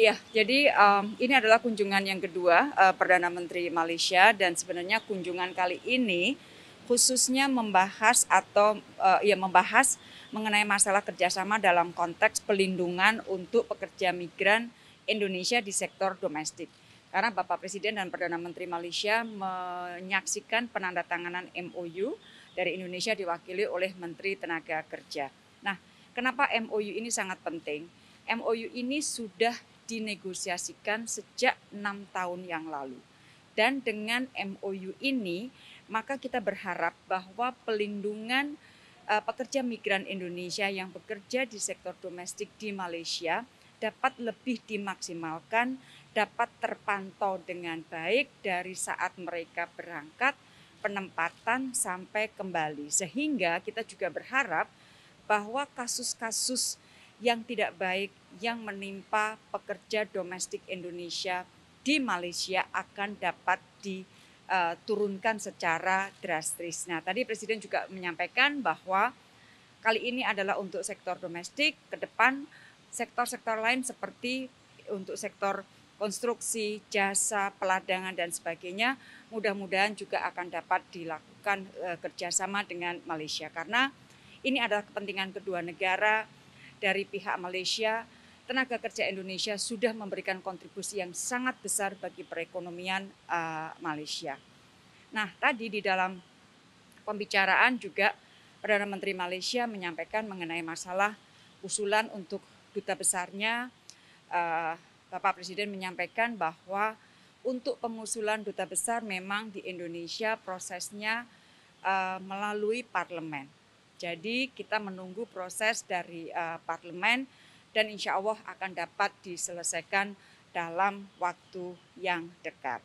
Iya, jadi um, ini adalah kunjungan yang kedua uh, Perdana Menteri Malaysia dan sebenarnya kunjungan kali ini khususnya membahas atau uh, ya membahas mengenai masalah kerjasama dalam konteks pelindungan untuk pekerja migran Indonesia di sektor domestik. Karena Bapak Presiden dan Perdana Menteri Malaysia menyaksikan penandatanganan MOU dari Indonesia diwakili oleh Menteri Tenaga Kerja. Nah, kenapa MOU ini sangat penting? MOU ini sudah dinegosiasikan sejak enam tahun yang lalu. Dan dengan MOU ini, maka kita berharap bahwa pelindungan eh, pekerja migran Indonesia yang bekerja di sektor domestik di Malaysia dapat lebih dimaksimalkan, dapat terpantau dengan baik dari saat mereka berangkat, penempatan sampai kembali. Sehingga kita juga berharap bahwa kasus-kasus yang tidak baik yang menimpa pekerja domestik Indonesia di Malaysia akan dapat diturunkan eh, secara drastis. Nah, tadi Presiden juga menyampaikan bahwa kali ini adalah untuk sektor domestik, ke depan sektor-sektor lain seperti untuk sektor konstruksi, jasa, peladangan dan sebagainya mudah-mudahan juga akan dapat dilakukan eh, kerjasama dengan Malaysia karena ini adalah kepentingan kedua negara dari pihak Malaysia, tenaga kerja Indonesia sudah memberikan kontribusi yang sangat besar bagi perekonomian uh, Malaysia. Nah, tadi di dalam pembicaraan juga Perdana Menteri Malaysia menyampaikan mengenai masalah usulan untuk duta besarnya uh, Bapak Presiden menyampaikan bahwa untuk pengusulan duta besar memang di Indonesia prosesnya uh, melalui parlemen. Jadi kita menunggu proses dari uh, parlemen dan insya Allah akan dapat diselesaikan dalam waktu yang dekat.